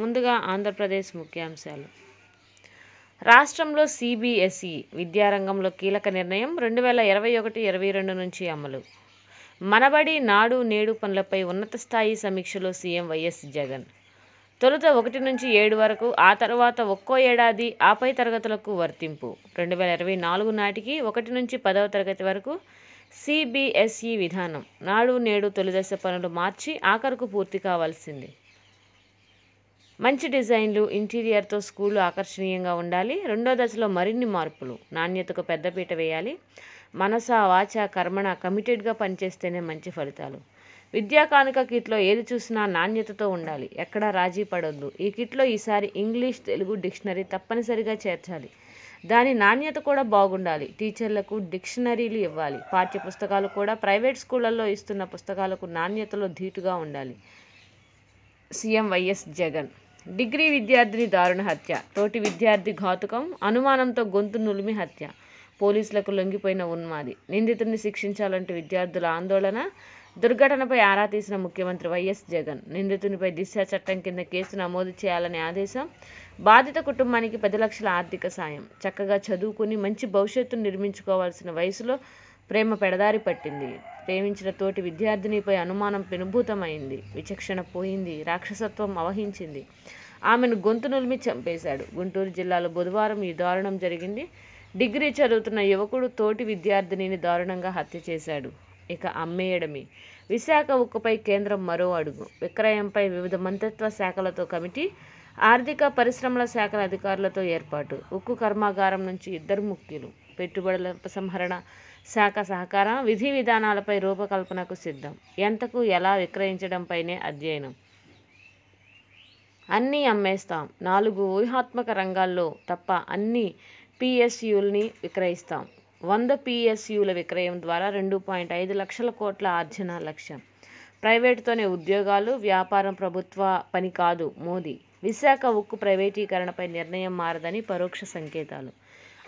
ముందుగా ఆంధ్రప్రదేశ్ ముఖ్యాంశాలు రాష్ట్రంలో సిబిఎస్ఈ విద్యారంగంలో కీలక నిర్ణయం రెండు వేల ఇరవై ఒకటి ఇరవై రెండు నుంచి అమలు మనబడి నాడు నేడు పనులపై ఉన్నత స్థాయి సమీక్షలో సీఎం వైఎస్ జగన్ తొలుత ఒకటి నుంచి ఏడు వరకు ఆ తర్వాత ఒక్కో ఏడాది ఆపై తరగతులకు వర్తింపు రెండు వేల ఇరవై నాలుగు నాటికి ఒకటి నుంచి పదవ తరగతి వరకు సిబిఎస్ఈ విధానం నాడు నేడు తొలిదశ పనులు మార్చి ఆఖరుకు పూర్తి కావాల్సింది మంచి డిజైన్లు ఇంటీరియర్తో స్కూలు ఆకర్షణీయంగా ఉండాలి రెండో దశలో మరిన్ని మార్పులు నాణ్యతకు పెద్దపీట వేయాలి మనస వాచ కర్మణ కమిటెడ్గా పనిచేస్తేనే మంచి ఫలితాలు విద్యా కానుక కిట్లో ఏది చూసినా నాణ్యతతో ఉండాలి ఎక్కడా రాజీ పడొద్దు ఈ కిట్లో ఈసారి ఇంగ్లీష్ తెలుగు డిక్షనరీ తప్పనిసరిగా చేర్చాలి దాని నాణ్యత కూడా బాగుండాలి టీచర్లకు డిక్షనరీలు ఇవ్వాలి పాఠ్య పుస్తకాలు కూడా ప్రైవేట్ స్కూళ్ళల్లో ఇస్తున్న పుస్తకాలకు నాణ్యతలో ధీటుగా ఉండాలి సీఎం వైఎస్ జగన్ డిగ్రీ విద్యార్థిని దారుణ హత్య తోటి విద్యార్థి ఘాతుకం అనుమానంతో గొంతు నులిమి హత్య పోలీసులకు లొంగిపోయిన ఉన్మాది నిందితుడిని శిక్షించాలంటూ విద్యార్థుల ఆందోళన దుర్ఘటనపై ఆరా తీసిన ముఖ్యమంత్రి వైఎస్ జగన్ నిందితునిపై దిశ చట్టం కింద కేసు నమోదు చేయాలని ఆదేశం బాధిత కుటుంబానికి పది లక్షల ఆర్థిక సాయం చక్కగా చదువుకుని మంచి భవిష్యత్తును నిర్మించుకోవాల్సిన వయసులో ప్రేమ పెడదారి పట్టింది ప్రేమించిన తోటి విద్యార్థినిపై అనుమానం పెనుభూతమైంది విచక్షణ పోయింది రాక్షసత్వం అవహించింది ఆమెను గొంతు నులిమి చంపేశాడు గుంటూరు జిల్లాలో బుధవారం ఈ దారుణం జరిగింది డిగ్రీ చదువుతున్న యువకుడు తోటి విద్యార్థినిని దారుణంగా హత్య చేశాడు ఇక అమ్మేయడమే విశాఖ ఉక్కుపై కేంద్రం మరో అడుగు విక్రయంపై వివిధ మంత్రిత్వ శాఖలతో కమిటీ ఆర్థిక పరిశ్రమల శాఖల అధికారులతో ఏర్పాటు ఉక్కు కర్మాగారం నుంచి ఇద్దరు ముఖ్యులు పెట్టుబడుల ఉపసంహరణ శాఖ సహకారం విధి విధానాలపై రూపకల్పనకు సిద్ధం ఎంతకు ఎలా విక్రయించడంపైనే అధ్యయనం అన్నీ అమ్మేస్తాం నాలుగు ఊహాత్మక రంగాల్లో తప్ప అన్ని పిఎస్యుల్ని విక్రయిస్తాం వంద పిఎస్యుల విక్రయం ద్వారా రెండు పాయింట్ ఐదు లక్షల కోట్ల ఆర్జన లక్ష్యం ప్రైవేటుతోనే ఉద్యోగాలు వ్యాపారం ప్రభుత్వ పని కాదు మోదీ విశాఖ ఉక్కు ప్రైవేటీకరణపై నిర్ణయం మారదని పరోక్ష సంకేతాలు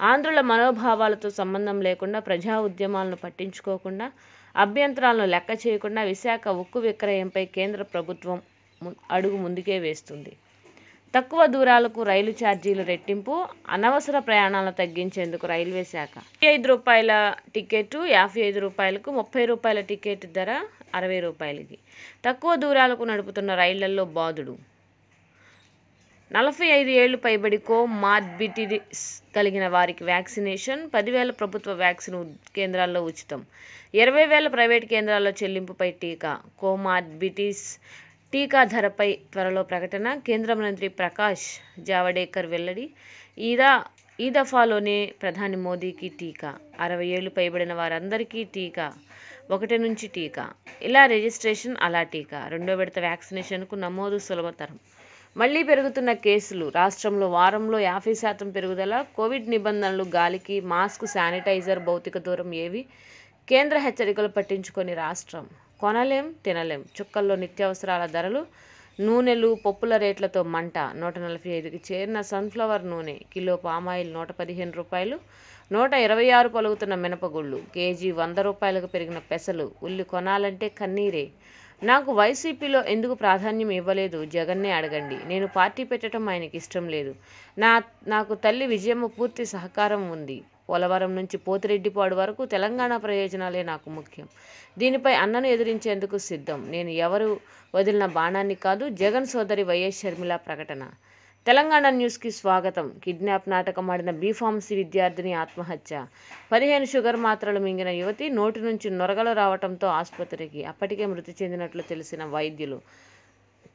ఆంధ్రుల మనోభావాలతో సంబంధం లేకుండా ప్రజా ఉద్యమాలను పట్టించుకోకుండా అభ్యంతరాలను లెక్క చేయకుండా విశాఖ ఉక్కు విక్రయంపై కేంద్ర ప్రభుత్వం అడుగు ముందుకే వేస్తుంది తక్కువ దూరాలకు రైలు ఛార్జీలు రెట్టింపు అనవసర ప్రయాణాలను తగ్గించేందుకు రైల్వే శాఖ ఐదు రూపాయల టికెట్ యాభై ఐదు రూపాయలకు ముప్పై రూపాయల టికెట్ ధర అరవై రూపాయలకి తక్కువ దూరాలకు నడుపుతున్న రైళ్లల్లో బాధుడు నలభై ఐదు ఏళ్ళు పైబడి మార్బిడిటీస్ కలిగిన వారికి వ్యాక్సినేషన్ పదివేల ప్రభుత్వ వ్యాక్సిన్ కేంద్రాల్లో ఉచితం ఇరవై వేల ప్రైవేట్ కేంద్రాల్లో చెల్లింపుపై టీకా కోమార్బిటిస్ టీకా ధరపై త్వరలో ప్రకటన కేంద్ర మంత్రి ప్రకాష్ జావడేకర్ వెల్లడి ఈదా ఈ దఫాలోనే ప్రధాని మోదీకి టీకా అరవై ఏళ్ళు పైబడిన వారందరికీ టీకా ఒకటి నుంచి టీకా ఇలా రిజిస్ట్రేషన్ అలా టీకా రెండో విడత వ్యాక్సినేషన్కు నమోదు సులభతరం మళ్లీ పెరుగుతున్న కేసులు రాష్ట్రంలో వారంలో యాభై శాతం పెరుగుదల కోవిడ్ నిబంధనలు గాలికి మాస్క్ శానిటైజర్ భౌతిక దూరం ఏవి కేంద్ర హెచ్చరికలు పట్టించుకొని రాష్ట్రం కొనలేం తినలేం చుక్కల్లో నిత్యావసరాల ధరలు నూనెలు పప్పుల రేట్లతో మంట నూట నలభై ఐదుకి చేరిన సన్ఫ్లవర్ నూనె కిలో పామాయిల్ నూట పదిహేను రూపాయలు నూట ఇరవై ఆరు పలుగుతున్న మినపగుళ్ళు కేజీ వంద రూపాయలకు పెరిగిన పెసలు ఉల్లి కొనాలంటే కన్నీరే నాకు వైసీపీలో ఎందుకు ప్రాధాన్యం ఇవ్వలేదు జగన్నే అడగండి నేను పార్టీ పెట్టడం ఆయనకి ఇష్టం లేదు నా నాకు తల్లి విజయమ్మ పూర్తి సహకారం ఉంది పోలవరం నుంచి పోతిరెడ్డిపాడు వరకు తెలంగాణ ప్రయోజనాలే నాకు ముఖ్యం దీనిపై అన్నను ఎదిరించేందుకు సిద్ధం నేను ఎవరు వదిలిన బాణాన్ని కాదు జగన్ సోదరి వైఎస్ షర్మిల ప్రకటన తెలంగాణ న్యూస్కి స్వాగతం కిడ్నాప్ నాటకం ఆడిన బీఫార్మసీ విద్యార్థిని ఆత్మహత్య పదిహేను షుగర్ మాత్రలు మింగిన యువతి నోటి నుంచి నొరగలు రావడంతో ఆసుపత్రికి అప్పటికే మృతి చెందినట్లు తెలిసిన వైద్యులు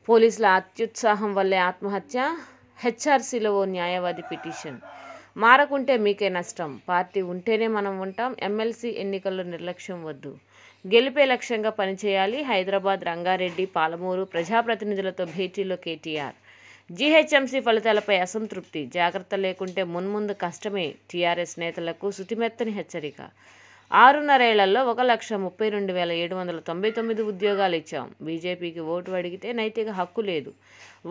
పోలీసుల అత్యుత్సాహం వల్లే ఆత్మహత్య హెచ్ఆర్సీలో ఓ న్యాయవాది పిటిషన్ మారకుంటే మీకే నష్టం పార్టీ ఉంటేనే మనం ఉంటాం ఎమ్మెల్సీ ఎన్నికల్లో నిర్లక్ష్యం వద్దు గెలిపే లక్ష్యంగా పనిచేయాలి హైదరాబాద్ రంగారెడ్డి పాలమూరు ప్రజాప్రతినిధులతో భేటీలో కేటీఆర్ జీహెచ్ఎంసీ ఫలితాలపై అసంతృప్తి జాగ్రత్త లేకుంటే మున్ముందు కష్టమే టీఆర్ఎస్ నేతలకు శుతిమెత్తని హెచ్చరిక ఆరున్నరేళ్లలో ఒక లక్ష ముప్పై రెండు వేల ఏడు వందల తొంభై తొమ్మిది ఉద్యోగాలు ఇచ్చాం బీజేపీకి ఓటు అడిగితే నైతిక హక్కు లేదు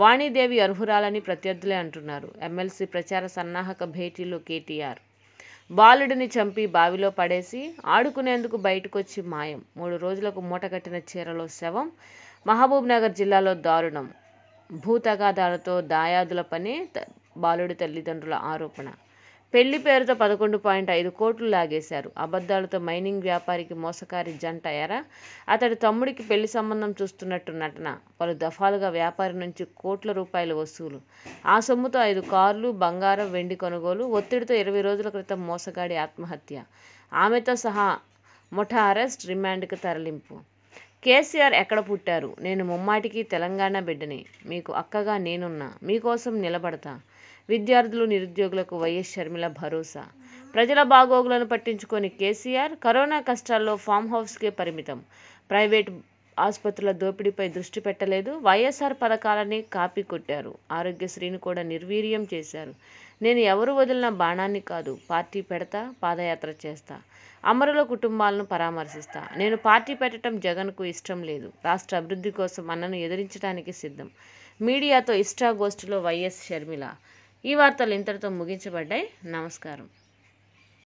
వాణీదేవి అర్హురాలని ప్రత్యర్థులే అంటున్నారు ఎమ్మెల్సీ ప్రచార సన్నాహక భేటీలో కేటీఆర్ బాలుడిని చంపి బావిలో పడేసి ఆడుకునేందుకు బయటకొచ్చి మాయం మూడు రోజులకు మూటగట్టిన చీరలో శవం మహబూబ్ నగర్ జిల్లాలో దారుణం భూతగాదాలతో దాయాదుల పని బాలుడి తల్లిదండ్రుల ఆరోపణ పెళ్లి పేరుతో పదకొండు పాయింట్ ఐదు కోట్లు లాగేశారు అబద్ధాలతో మైనింగ్ వ్యాపారికి మోసకారి జంట ఎర అతడి తమ్ముడికి పెళ్లి సంబంధం చూస్తున్నట్టు నటన పలు దఫాలుగా వ్యాపారి నుంచి కోట్ల రూపాయల వసూలు ఆ సొమ్ముతో ఐదు కార్లు బంగారం వెండి కొనుగోలు ఒత్తిడితో ఇరవై రోజుల క్రితం మోసగాడి ఆత్మహత్య ఆమెతో సహా ముఠా అరెస్ట్ రిమాండ్కు తరలింపు కేసీఆర్ ఎక్కడ పుట్టారు నేను ముమ్మాటికి తెలంగాణ బిడ్డని మీకు అక్కగా నేనున్నా మీకోసం నిలబడతా విద్యార్థులు నిరుద్యోగులకు వైఎస్ షర్మిల భరోసా ప్రజల బాగోగులను పట్టించుకొని కేసీఆర్ కరోనా కష్టాల్లో ఫామ్ హౌస్కే పరిమితం ప్రైవేట్ ఆసుపత్రుల దోపిడీపై దృష్టి పెట్టలేదు వైఎస్ఆర్ పథకాలని కాపీ కొట్టారు ఆరోగ్యశ్రీని కూడా నిర్వీర్యం చేశారు నేను ఎవరు వదిలిన బాణాన్ని కాదు పార్టీ పెడతా పాదయాత్ర చేస్తా అమరుల కుటుంబాలను పరామర్శిస్తా నేను పార్టీ పెట్టడం జగన్కు ఇష్టం లేదు రాష్ట్ర అభివృద్ధి కోసం అన్నను ఎదిరించడానికి సిద్ధం మీడియాతో ఇష్టాగోష్ఠిలో వైఎస్ షర్మిల ఈ వార్తలు ఇంతటితో ముగించబడ్డాయి నమస్కారం